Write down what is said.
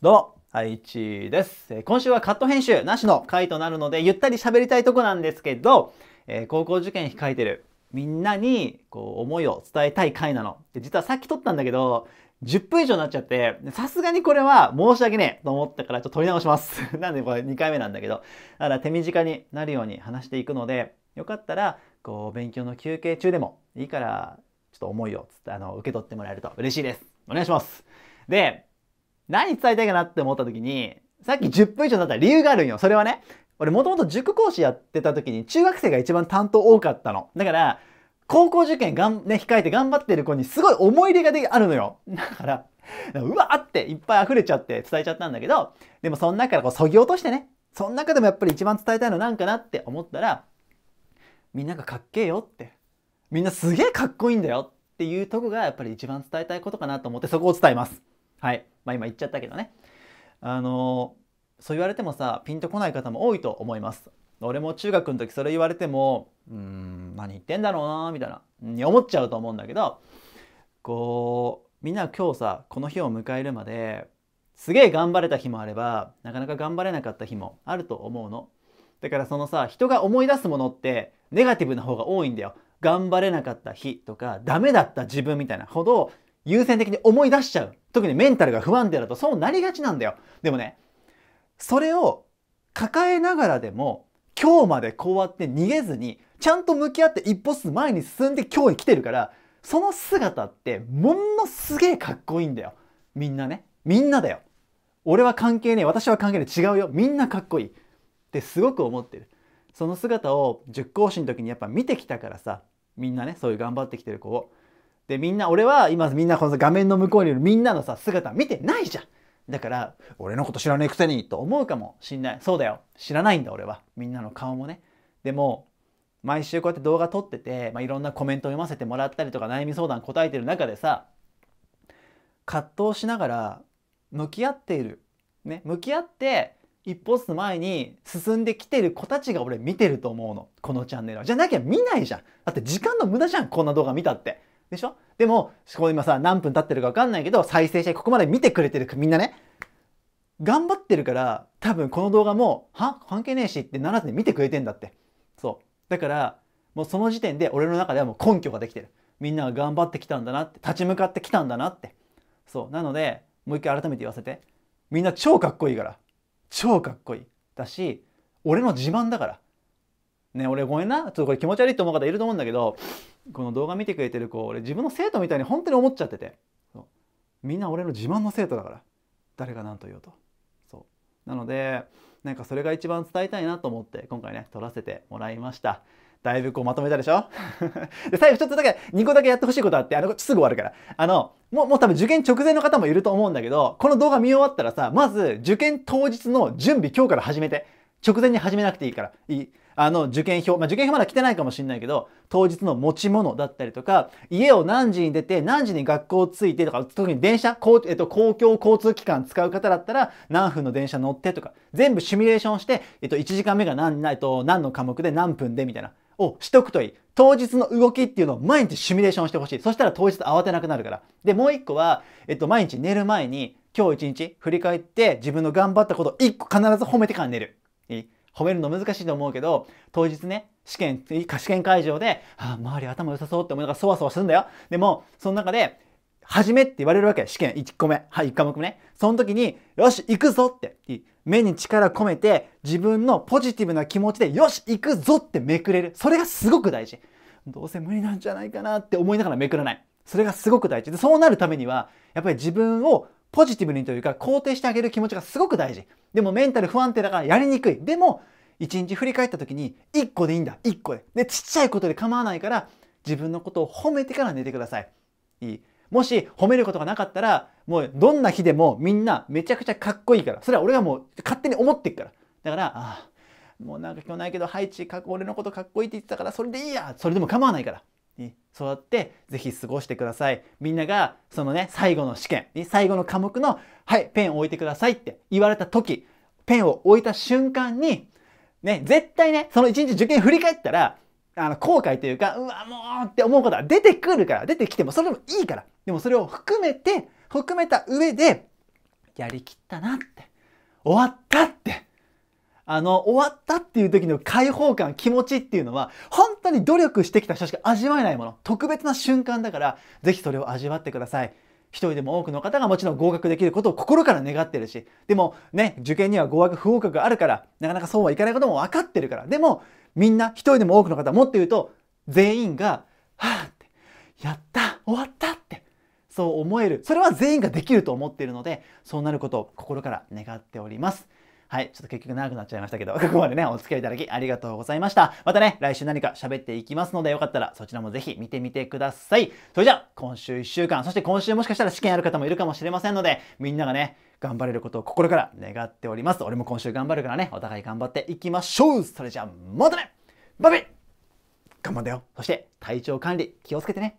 どうも、ハイチです。今週はカット編集なしの回となるので、ゆったり喋りたいとこなんですけど、えー、高校受験控えてるみんなにこう思いを伝えたい回なの。で実はさっき撮ったんだけど、10分以上になっちゃって、さすがにこれは申し訳ねえと思ったからちょっと撮り直します。なんでこれ2回目なんだけど。だから手短になるように話していくので、よかったら、こう、勉強の休憩中でもいいから、ちょっと思いをあの受け取ってもらえると嬉しいです。お願いします。で、何伝えたいかなって思った時に、さっき10分以上だった理由があるんよ。それはね、俺もともと塾講師やってた時に中学生が一番担当多かったの。だから、高校受験がん、ね、控えて頑張ってる子にすごい思い入れがであるのよ。だから、うわーっていっぱい溢れちゃって伝えちゃったんだけど、でもその中からこう削ぎ落としてね、その中でもやっぱり一番伝えたいのなんかなって思ったら、みんながかっけえよって、みんなすげえかっこいいんだよっていうとこがやっぱり一番伝えたいことかなと思ってそこを伝えます。はい。まあ今言っちゃったけどね。あのそう言われてもさ、ピンとこない方も多いと思います。俺も中学の時それ言われても、うん、何言ってんだろうな、みたいな、に思っちゃうと思うんだけど、こう、みんな今日さ、この日を迎えるまで、すげえ頑張れた日もあれば、なかなか頑張れなかった日もあると思うの。だからそのさ、人が思い出すものってネガティブな方が多いんだよ。頑張れなかった日とか、ダメだった自分みたいなほど優先的に思い出しちゃう。特にメンタルが不安定だとそうなりがちなんだよ。でもね、それを抱えながらでも、今日までこうやって逃げずに、ちゃんと向き合って一歩ずつ前に進んで今日に来てるから、その姿ってものすげえかっこいいんだよ。みんなね。みんなだよ。俺は関係ねえ。私は関係ねえ。違うよ。みんなかっこいい。ってすごく思ってる。その姿を塾講師の時にやっぱ見てきたからさ、みんなね、そういう頑張ってきてる子を。で、みんな、俺は今みんなこの画面の向こうにいるみんなのさ、姿見てないじゃん。だから、俺のこと知らねえくせにと思うかもしんない。そうだよ。知らないんだ俺は。みんなの顔もね。でも、毎週こうやって動画撮ってて、まあ、いろんなコメント読ませてもらったりとか悩み相談答えてる中でさ、葛藤しながら向き合っている。ね、向き合って一歩ずつ前に進んできてる子たちが俺見てると思うの。このチャンネルは。じゃなきゃ見ないじゃん。だって時間の無駄じゃん。こんな動画見たって。でしょでも、こう今さ、何分経ってるか分かんないけど、再生して、ここまで見てくれてるみんなね、頑張ってるから、多分この動画も、は関係ねえしってならずに見てくれてんだって。そう。だから、もうその時点で俺の中ではもう根拠ができてる。みんなが頑張ってきたんだなって、立ち向かってきたんだなって。そう。なので、もう一回改めて言わせて。みんな超かっこいいから。超かっこいい。だし、俺の自慢だから。ね、俺ごめんな、ちょっとこれ気持ち悪いと思う方いると思うんだけど、この動画見てくれてる子、俺自分の生徒みたいに本当に思っちゃってて。みんな俺の自慢の生徒だから。誰が何と言おうと。そう。なので、なんかそれが一番伝えたいなと思って、今回ね、撮らせてもらいました。だいぶこうまとめたでしょ で、最後ちょっとだけ、2個だけやってほしいことあって、あの、すぐ終わるから。あの、もう、もう多分受験直前の方もいると思うんだけど、この動画見終わったらさ、まず受験当日の準備今日から始めて。直前に始めなくていいから、いい。あの、受験票、まあ、受験票まだ来てないかもしれないけど、当日の持ち物だったりとか、家を何時に出て、何時に学校着いてとか、特に電車、公,、えっと、公共交通機関使う方だったら、何分の電車乗ってとか、全部シミュレーションして、えっと、1時間目が何、えっと、何の科目で何分でみたいな、をしとくといい。当日の動きっていうのを毎日シミュレーションしてほしい。そしたら当日慌てなくなるから。で、もう一個は、えっと、毎日寝る前に、今日一日振り返って自分の頑張ったことを一個必ず褒めてから寝る。いい褒めるの難しいと思うけど、当日ね、試験、試験会場で、ああ、周り頭良さそうって思いながらそわそわするんだよ。でも、その中で、始めって言われるわけ。試験1個目。はい、1科目目ね。その時に、よし、行くぞって。目に力込めて、自分のポジティブな気持ちで、よし、行くぞってめくれる。それがすごく大事。どうせ無理なんじゃないかなって思いながらめくらない。それがすごく大事。で、そうなるためには、やっぱり自分をポジティブにというか肯定してあげる気持ちがすごく大事。でもメンタル不安定だからやりにくい。でも、一日振り返った時に一個でいいんだ。一個で。で、ちっちゃいことで構わないから自分のことを褒めてから寝てください。いい。もし褒めることがなかったら、もうどんな日でもみんなめちゃくちゃかっこいいから。それは俺がもう勝手に思ってっから。だから、ああ、もうなんか今日ないけど、ハイチ、俺のことかっこいいって言ってたから、それでいいや。それでも構わないから。に育ってぜひ過ごしてください。みんながそのね、最後の試験、最後の科目の、はい、ペンを置いてくださいって言われた時、ペンを置いた瞬間に、ね、絶対ね、その一日受験振り返ったら、あの、後悔というか、うわ、もうって思うことは出てくるから、出てきてもそれでもいいから。でもそれを含めて、含めた上で、やりきったなって、終わったって、あの、終わったっていう時の解放感、気持ちっていうのは、本当に努力してきた人しか味わえないもの、特別な瞬間だから、ぜひそれを味わってください。一人でも多くの方がもちろん合格できることを心から願ってるし、でもね、受験には合格不合格があるから、なかなかそうはいかないことも分かってるから、でも、みんな一人でも多くの方、もっと言うと、全員が、はぁって、やった終わったって、そう思える。それは全員ができると思っているので、そうなることを心から願っております。はい、ちょっと結局長くなっちゃいましたけど、ここまでね、お付き合いいただきありがとうございました。またね、来週何か喋っていきますので、よかったらそちらもぜひ見てみてください。それじゃあ、今週1週間、そして今週もしかしたら試験ある方もいるかもしれませんので、みんながね、頑張れることを心から願っております。俺も今週頑張るからね、お互い頑張っていきましょうそれじゃあ、またねバビ頑張んだよそして、体調管理気をつけてね